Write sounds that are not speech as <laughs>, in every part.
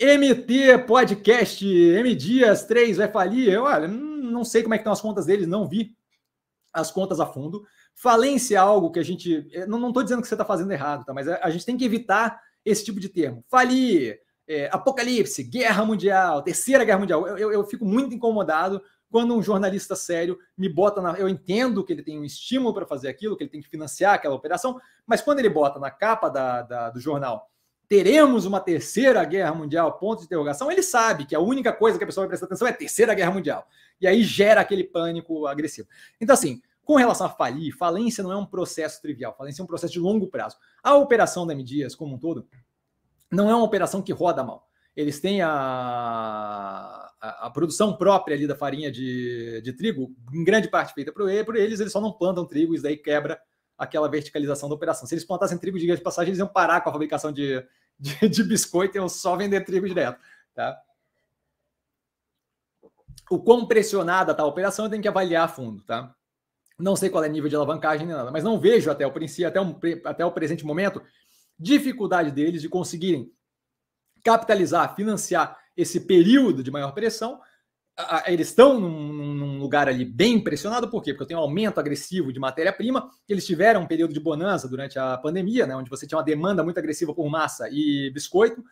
MT Podcast, M Dias 3 vai falir. Eu, olha, não sei como é que estão as contas deles, não vi as contas a fundo. Falência é algo que a gente. Eh, não estou dizendo que você está fazendo errado, tá? Mas a, gente tem que evitar esse tipo de termo. Falir, é, apocalipse, guerra mundial, terceira guerra mundial. Eu, eu, eu, fico muito incomodado quando um jornalista sério me bota na. Eu entendo que ele tem um estímulo para fazer aquilo, que ele tem que financiar aquela operação, mas quando ele bota na capa da, da do jornal teremos uma terceira guerra mundial, ponto de interrogação, ele sabe que a única coisa que a pessoa vai prestar atenção é a terceira guerra mundial. E aí gera aquele pânico agressivo. Então, assim, com relação a falir, falência não é um processo trivial, falência é um processo de longo prazo. A operação da M. Dias, como um todo, não é uma operação que roda mal. Eles têm a, a, a produção própria ali da farinha de, de trigo, em grande parte feita por, por eles, eles só não plantam trigo, isso daí quebra aquela verticalização da operação. Se eles plantassem trigo de grande passagem, eles iam parar com a fabricação de, de, <laughs> de biscoito, eu só vender trigo direto. Tá? O quão pressionada está a operação, eu tenho que avaliar a fundo. Tá? Não sei qual é o nível de alavancagem nem nada, mas não vejo até o, até um, até o presente momento dificuldade deles de conseguirem capitalizar, financiar esse período de maior pressão. Eles estão num, lugar ali bem impressionado, por quê? Porque eu tenho um aumento agressivo de matéria-prima, eles tiveram um período de bonança durante a pandemia, né, onde você tinha uma demanda muito agressiva por massa e biscoito.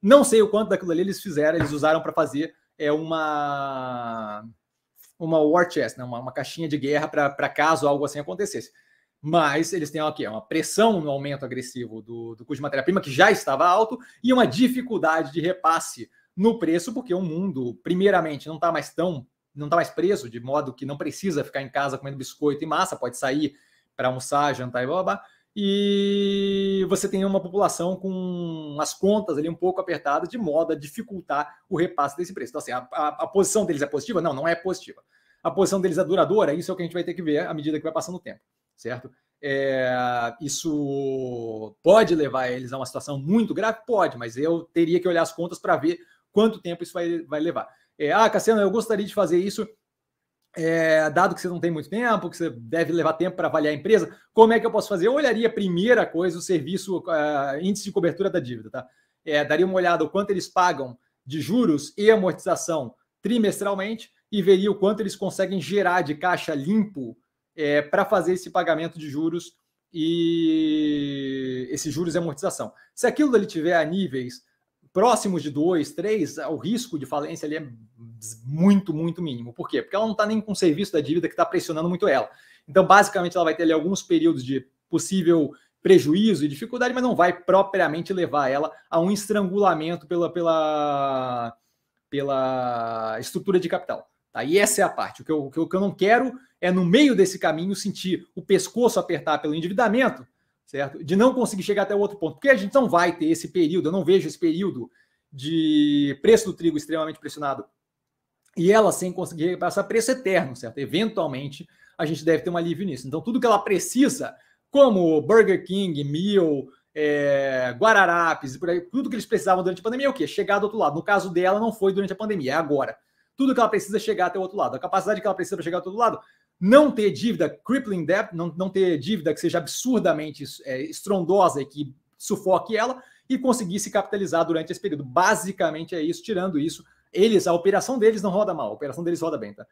Não sei o quanto daquilo ali eles fizeram, eles usaram para fazer é, uma uma war chest, né, uma, uma caixinha de guerra para caso algo assim acontecesse. Mas eles têm aqui uma pressão no aumento agressivo do, do custo de matéria-prima, que já estava alto, e uma dificuldade de repasse no preço, porque o mundo, primeiramente, não está mais tão não está mais preso, de modo que não precisa ficar em casa comendo biscoito e massa, pode sair para almoçar, jantar e blá, blá, blá. E você tem uma população com as contas ali um pouco apertadas, de modo a dificultar o repasse desse preço. Então, assim, a, a, a posição deles é positiva? Não, não é positiva. A posição deles é duradoura? Isso é o que a gente vai ter que ver à medida que vai passando o tempo, certo? É, isso pode levar eles a uma situação muito grave? Pode, mas eu teria que olhar as contas para ver quanto tempo isso vai, vai levar. É, ah, Cassiano, eu gostaria de fazer isso, é, dado que você não tem muito tempo, que você deve levar tempo para avaliar a empresa, como é que eu posso fazer? Eu olharia, primeira coisa, o serviço, uh, índice de cobertura da dívida, tá? É, daria uma olhada o quanto eles pagam de juros e amortização trimestralmente e veria o quanto eles conseguem gerar de caixa limpo é, para fazer esse pagamento de juros e esses juros e amortização. Se aquilo ali tiver a níveis próximos de dois, três, é, o risco de falência ali é muito, muito mínimo. Por quê? Porque ela não está nem com o serviço da dívida que está pressionando muito ela. Então, basicamente, ela vai ter ali alguns períodos de possível prejuízo e dificuldade, mas não vai propriamente levar ela a um estrangulamento pela, pela, pela estrutura de capital. Tá? E essa é a parte. O que, eu, o que eu não quero é, no meio desse caminho, sentir o pescoço apertar pelo endividamento certo? De não conseguir chegar até outro ponto. Porque a gente não vai ter esse período, eu não vejo esse período de preço do trigo extremamente pressionado e ela sem conseguir repassar preço eterno, certo? Eventualmente a gente deve ter um alívio nisso. Então, tudo que ela precisa, como Burger King, Mil, é, Guararapes, por aí, tudo que eles precisavam durante a pandemia é o quê? Chegar do outro lado. No caso dela, não foi durante a pandemia, é agora. Tudo que ela precisa é chegar até o outro lado. A capacidade que ela precisa para chegar do outro lado não ter dívida, crippling debt, não, não ter dívida que seja absurdamente é, estrondosa e que sufoque ela, e conseguir se capitalizar durante esse período. Basicamente é isso, tirando isso, eles, a operação deles não roda mal, a operação deles roda bem, tá?